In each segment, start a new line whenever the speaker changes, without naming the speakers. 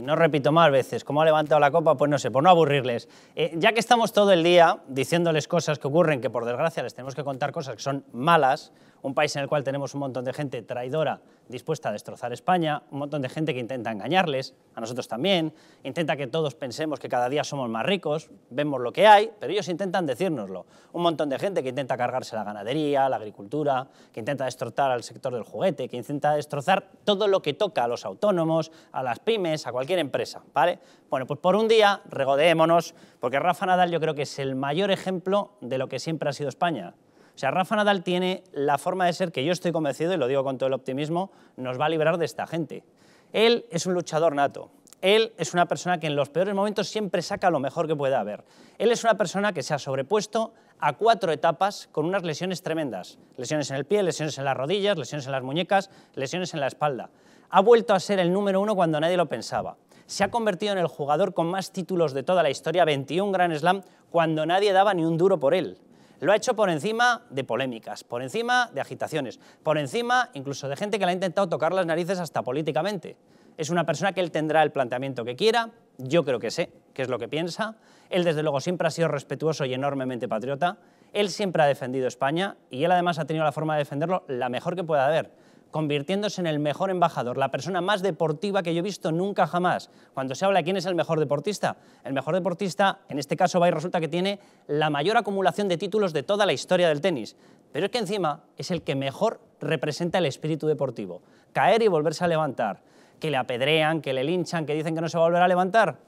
y no repito más veces cómo ha levantado la copa, pues no sé, por no aburrirles. Eh, ya que estamos todo el día diciéndoles cosas que ocurren, que por desgracia les tenemos que contar cosas que son malas, un país en el cual tenemos un montón de gente traidora dispuesta a destrozar España, un montón de gente que intenta engañarles, a nosotros también, intenta que todos pensemos que cada día somos más ricos, vemos lo que hay, pero ellos intentan decírnoslo. Un montón de gente que intenta cargarse la ganadería, la agricultura, que intenta destrozar al sector del juguete, que intenta destrozar todo lo que toca a los autónomos, a las pymes, a cualquier empresa, ¿vale? Bueno, pues por un día regodeémonos, porque Rafa Nadal yo creo que es el mayor ejemplo de lo que siempre ha sido España, sea, Rafa Nadal tiene la forma de ser que yo estoy convencido, y lo digo con todo el optimismo, nos va a liberar de esta gente. Él es un luchador nato. Él es una persona que en los peores momentos siempre saca lo mejor que pueda haber. Él es una persona que se ha sobrepuesto a cuatro etapas con unas lesiones tremendas. Lesiones en el pie, lesiones en las rodillas, lesiones en las muñecas, lesiones en la espalda. Ha vuelto a ser el número uno cuando nadie lo pensaba. Se ha convertido en el jugador con más títulos de toda la historia, 21 Grand Slam, cuando nadie daba ni un duro por él. Lo ha hecho por encima de polémicas, por encima de agitaciones, por encima incluso de gente que le ha intentado tocar las narices hasta políticamente. Es una persona que él tendrá el planteamiento que quiera, yo creo que sé qué es lo que piensa. Él desde luego siempre ha sido respetuoso y enormemente patriota. Él siempre ha defendido España y él además ha tenido la forma de defenderlo la mejor que pueda haber convirtiéndose en el mejor embajador, la persona más deportiva que yo he visto nunca jamás. Cuando se habla de quién es el mejor deportista, el mejor deportista, en este caso, va y resulta que tiene la mayor acumulación de títulos de toda la historia del tenis. Pero es que encima es el que mejor representa el espíritu deportivo. Caer y volverse a levantar, que le apedrean, que le linchan, que dicen que no se va a volver a levantar,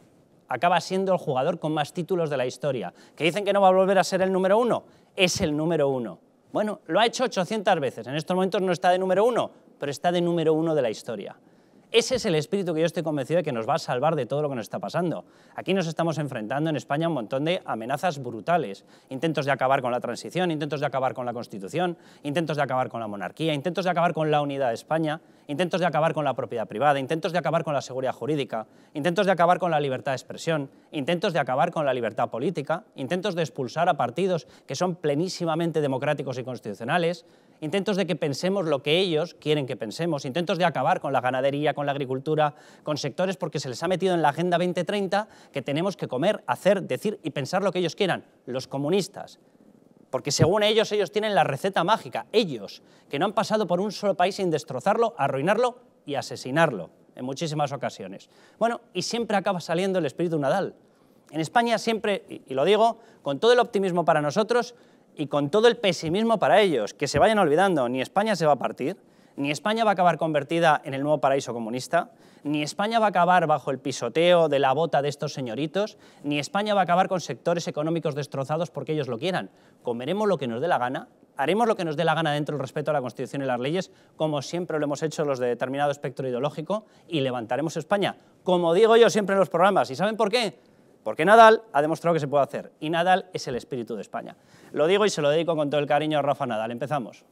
acaba siendo el jugador con más títulos de la historia. Que dicen que no va a volver a ser el número uno, es el número uno. Bueno, lo ha hecho 800 veces. En estos momentos no está de número uno, pero está de número uno de la historia. Ese es el espíritu que yo estoy convencido de que nos va a salvar de todo lo que nos está pasando. Aquí nos estamos enfrentando en España a un montón de amenazas brutales. Intentos de acabar con la transición, intentos de acabar con la Constitución, intentos de acabar con la monarquía, intentos de acabar con la unidad de España intentos de acabar con la propiedad privada, intentos de acabar con la seguridad jurídica, intentos de acabar con la libertad de expresión, intentos de acabar con la libertad política, intentos de expulsar a partidos que son plenísimamente democráticos y constitucionales, intentos de que pensemos lo que ellos quieren que pensemos, intentos de acabar con la ganadería, con la agricultura, con sectores porque se les ha metido en la Agenda 2030 que tenemos que comer, hacer, decir y pensar lo que ellos quieran, los comunistas porque según ellos, ellos tienen la receta mágica, ellos, que no han pasado por un solo país sin destrozarlo, arruinarlo y asesinarlo, en muchísimas ocasiones. Bueno, y siempre acaba saliendo el espíritu Nadal. En España siempre, y lo digo, con todo el optimismo para nosotros y con todo el pesimismo para ellos, que se vayan olvidando, ni España se va a partir, ni España va a acabar convertida en el nuevo paraíso comunista, ni España va a acabar bajo el pisoteo de la bota de estos señoritos, ni España va a acabar con sectores económicos destrozados porque ellos lo quieran. Comeremos lo que nos dé la gana, haremos lo que nos dé la gana dentro del respeto a la Constitución y las leyes, como siempre lo hemos hecho los de determinado espectro ideológico, y levantaremos España, como digo yo siempre en los programas. ¿Y saben por qué? Porque Nadal ha demostrado que se puede hacer, y Nadal es el espíritu de España. Lo digo y se lo dedico con todo el cariño a Rafa Nadal. Empezamos.